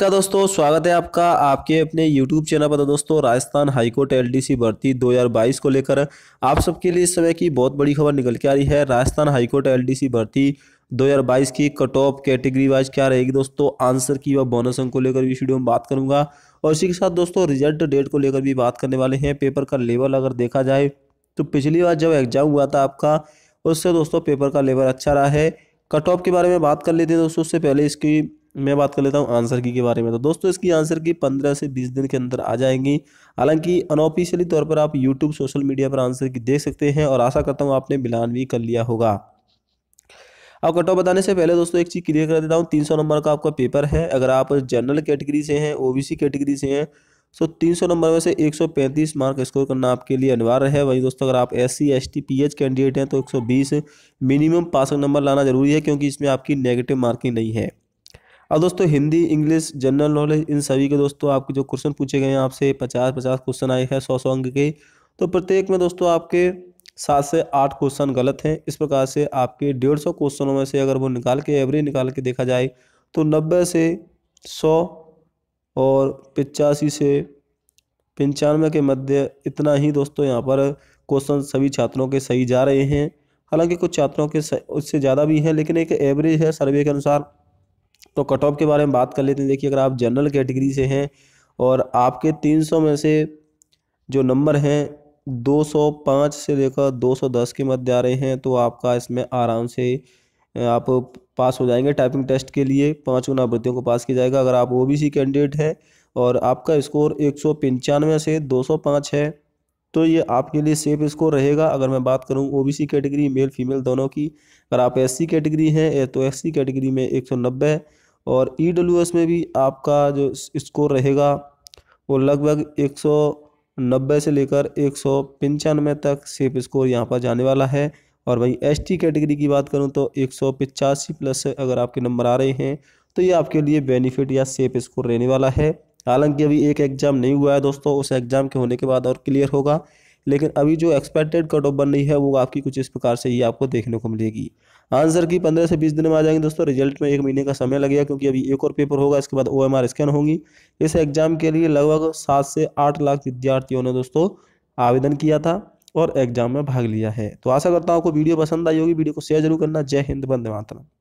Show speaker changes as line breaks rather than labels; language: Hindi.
का दोस्तों स्वागत है आपका आपके अपने YouTube चैनल पर तो दोस्तों राजस्थान हाईकोर्ट एल सी भर्ती 2022 को लेकर आप सबके लिए इस समय की बहुत बड़ी खबर निकल के आ रही है राजस्थान हाईकोर्ट एल सी भर्ती 2022 की कट ऑफ कैटेगरी वाइज क्या रहेगी दोस्तों आंसर की व बोनस अंक को लेकर भी वीडियो में बात करूंगा और इसी के साथ दोस्तों रिजल्ट डेट को लेकर भी बात करने वाले हैं पेपर का लेवल अगर देखा जाए तो पिछली बार जब एग्जाम हुआ था आपका उससे दोस्तों पेपर का लेवल अच्छा रहा है कट ऑफ के बारे में बात कर लेते हैं दोस्तों उससे पहले इसकी मैं बात कर लेता हूँ आंसर की के बारे में तो दोस्तों इसकी आंसर की पंद्रह से बीस दिन के अंदर आ जाएंगी हालांकि अनऑफिशियली तौर पर आप यूट्यूब सोशल मीडिया पर आंसर की देख सकते हैं और आशा करता हूँ आपने मिलान भी कर लिया होगा अब कट ऑफ बताने से पहले दोस्तों एक चीज़ क्लियर कर देता हूँ तीन सौ नंबर का आपका पेपर है अगर आप जनरल कैटेगरी से हैं ओबीसी कैटेगरी से हैं सो तो तीन सौ नंबर में से एक सौ पैंतीस मार्क स्कोर करना आपके लिए अनिवार्य है वहीं दोस्तों अगर आप S C S T P H candidate हैं तो एक सौ बीस मिनिमम पासिंग नंबर लाना जरूरी है क्योंकि इसमें आपकी नेगेटिव मार्किंग नहीं है अब दोस्तों हिंदी इंग्लिश जनरल नॉलेज इन सभी के दोस्तों आपके जो क्वेश्चन पूछे गए हैं आपसे पचास पचास क्वेश्चन आए हैं सौ सौ अंक के तो प्रत्येक में दोस्तों आपके सात से आठ क्वेश्चन गलत हैं इस प्रकार से आपके डेढ़ सौ क्वेश्चनों में से अगर वो निकाल के एवरेज निकाल के देखा जाए तो नब्बे से सौ और पचासी से पंचानवे के मध्य इतना ही दोस्तों यहाँ पर क्वेश्चन सभी छात्रों के सही जा रहे हैं हालांकि कुछ छात्रों के उससे ज़्यादा भी हैं लेकिन एक एवरेज है सर्वे के अनुसार तो कट ऑफ के बारे में बात कर लेते हैं देखिए अगर आप जनरल कैटेगरी से हैं और आपके 300 में से जो नंबर हैं 205 से लेकर 210 के मध्य आ रहे हैं तो आपका इसमें आराम से आप पास हो जाएंगे टाइपिंग टेस्ट के लिए पाँच गुना आवृत्तियों को पास किया जाएगा अगर आप ओ कैंडिडेट हैं और आपका स्कोर एक से दो है तो ये आपके लिए सेफ स्कोर रहेगा अगर मैं बात करूँ ओबीसी कैटेगरी मेल फीमेल दोनों की अगर आप एससी कैटेगरी हैं तो एससी कैटेगरी में 190 और ई e में भी आपका जो स्कोर रहेगा वो लगभग एक नब्बे से लेकर एक सौ पंचानवे तक सेफ स्कोर यहाँ पर जाने वाला है और वहीं एस टी कैटेगरी की बात करूँ तो एक सौ पिचासी प्लस अगर आपके नंबर आ रहे हैं तो ये आपके लिए बेनिफिट या सेफ स्कोर रहने वाला है हालांकि अभी एक एग्ज़ाम नहीं हुआ है दोस्तों उस एग्ज़ाम के होने के बाद और क्लियर होगा लेकिन अभी जो एक्सपेक्टेड कट ऑफ बन रही है वो आपकी कुछ इस प्रकार से ही आपको देखने को मिलेगी आंसर की पंद्रह से बीस दिन में आ जाएंगे दोस्तों रिजल्ट में एक महीने का समय लगेगा क्योंकि अभी एक और पेपर होगा इसके बाद ओ स्कैन होगी इस एग्ज़ाम के लिए लगभग सात से आठ लाख विद्यार्थियों ने दोस्तों आवेदन किया था और एग्जाम में भाग लिया है तो आशा करता हूँ आपको वीडियो पसंद आई होगी वीडियो को शेयर जरूर करना जय हिंद बंदे मातरम